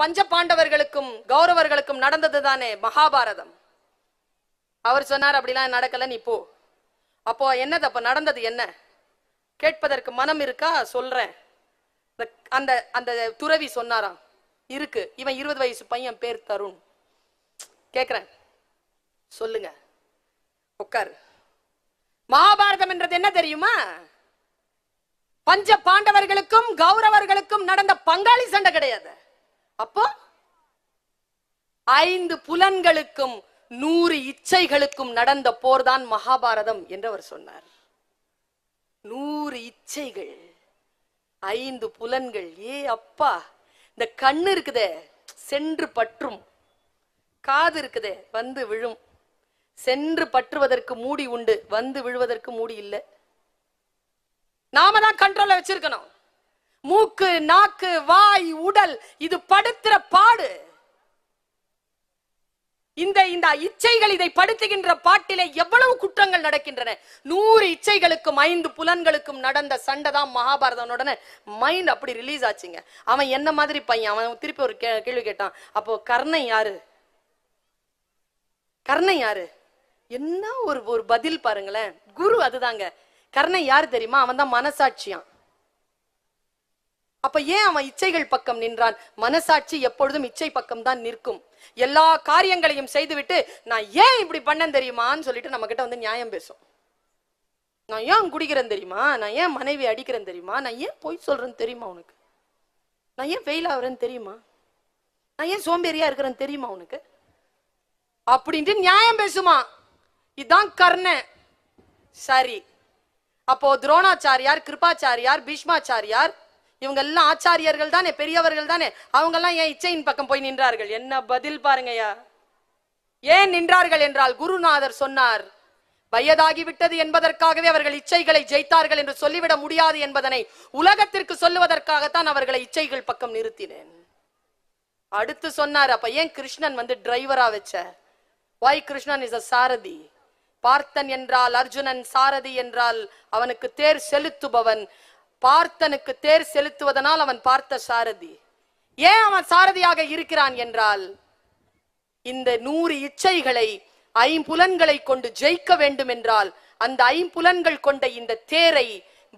பஞ்ச பாண்டவர்களுக்கும் கௌரவர்களுக்கும் நடந்தது தானே மகாபாரதம் அவர் சொன்னார் அப்படிலாம் நடக்கல நீ போ அப்போ என்னது அப்ப நடந்தது என்ன கேட்பதற்கு மனம் இருக்கா சொல்றேன் அந்த அந்த துறவி சொன்னாராம் இருக்கு இவன் இருபது வயசு பையன் பேர் தருண் கேக்குறேன் சொல்லுங்க உட்காரு மகாபாரதம் என்றது என்ன தெரியுமா பஞ்ச பாண்டவர்களுக்கும் கௌரவர்களுக்கும் நடந்த பங்காளி சண்டை கிடையாது அப்போ ஐந்து புலன்களுக்கும் நூறு இச்சைகளுக்கும் நடந்த போர்தான் மகாபாரதம் என்று அவர் சொன்னார் நூறு இச்சைகள் ஐந்து புலன்கள் ஏ அப்பா இந்த கண்ணு இருக்குதே சென்று பற்றும் காது இருக்குதே வந்து விழும் சென்று பற்றுவதற்கு மூடி உண்டு வந்து விழுவதற்கு மூடி இல்லை நாம தான் கண்ட்ரோல வச்சிருக்கணும் மூக்கு நாக்கு வாய் உடல் இது படுத்துற பாடு இந்த இந்த இச்சைகள் இதை படுத்துகின்ற பாட்டிலே எவ்வளவு குற்றங்கள் நடக்கின்றன நூறு இச்சைகளுக்கும் ஐந்து புலன்களுக்கும் நடந்த சண்டை தான் மகாபாரதனுடனே மைண்ட் அப்படி ரிலீஸ் ஆச்சுங்க அவன் என்ன மாதிரி பையன் அவன் திருப்பி ஒரு கேள்வி கேட்டான் அப்போ கர்ணன் யாரு கர்ணன் யாரு என்ன ஒரு ஒரு பதில் பாருங்களேன் குரு அதுதாங்க கர்ணன் யாரு தெரியுமா அவன் தான் மனசாட்சியான் அப்ப ஏன் அவன் இச்சைகள் பக்கம் நின்றான் மனசாட்சி எப்பொழுதும் இச்சை பக்கம் தான் நிற்கும் எல்லா காரியங்களையும் செய்துவிட்டு நான் ஏன் இப்படி பண்ணேன் தெரியுமான்னு சொல்லிட்டு நம்ம கிட்ட வந்து நியாயம் பேசும் நான் ஏன் குடிக்கிறேன் தெரியுமா நான் ஏன் மனைவி அடிக்கிறேன் தெரியுமா நான் ஏன் பொய் சொல்றேன்னு தெரியுமா உனக்கு நான் ஏன் ஃபெயில் ஆகுறேன்னு தெரியுமா நான் ஏன் சோம்பேறியா இருக்கிறேன்னு தெரியுமா உனக்கு அப்படின்ட்டு நியாயம் பேசுமா இதுதான் கர்ணன் சரி அப்போ துரோணாச்சாரியார் கிருபாச்சாரியார் பீஷ்மாச்சாரியார் இவங்க எல்லாம் ஆச்சாரியர்கள் தானே பெரியவர்கள் தானே அவங்க எல்லாம் ஏன் இச்சையின் பக்கம் போய் நின்றார்கள் என்ன பதில் பாருங்கயா ஏன் நின்றார்கள் என்றால் குருநாதர் சொன்னார் வயதாகிவிட்டது என்பதற்காகவே அவர்கள் இச்சைகளை ஜெயித்தார்கள் என்று சொல்லிவிட முடியாது என்பதனை உலகத்திற்கு சொல்லுவதற்காகத்தான் அவர்களை இச்சைகள் பக்கம் நிறுத்தினேன் அடுத்து சொன்னார் அப்ப ஏன் கிருஷ்ணன் வந்து டிரைவரா வச்ச வாய் கிருஷ்ணன் இஸ் அ சாரதி பார்த்தன் என்றால் அர்ஜுனன் சாரதி என்றால் அவனுக்கு தேர் செலுத்துபவன் பார்த்தனுக்கு தேர் செலுத்துவதனால் அவன் பார்த்த சாரதி ஏன் அவன் சாரதியாக இருக்கிறான் என்றால் இந்த நூறு இச்சைகளை ஐம்புலன்களை கொண்டு ஜெயிக்க வேண்டும் என்றால் அந்த ஐம்புலன்கள் கொண்ட இந்த தேரை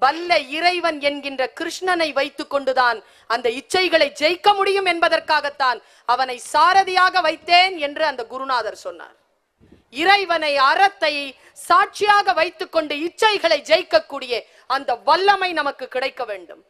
வல்ல இறைவன் என்கின்ற கிருஷ்ணனை வைத்துக் கொண்டுதான் அந்த இச்சைகளை ஜெயிக்க முடியும் என்பதற்காகத்தான் அவனை சாரதியாக வைத்தேன் என்று அந்த குருநாதர் சொன்னார் இறைவனை அறத்தை சாட்சியாக வைத்துக்கொண்டு இச்சைகளை ஜெயிக்கக்கூடிய அந்த வல்லமை நமக்கு கிடைக்க வேண்டும்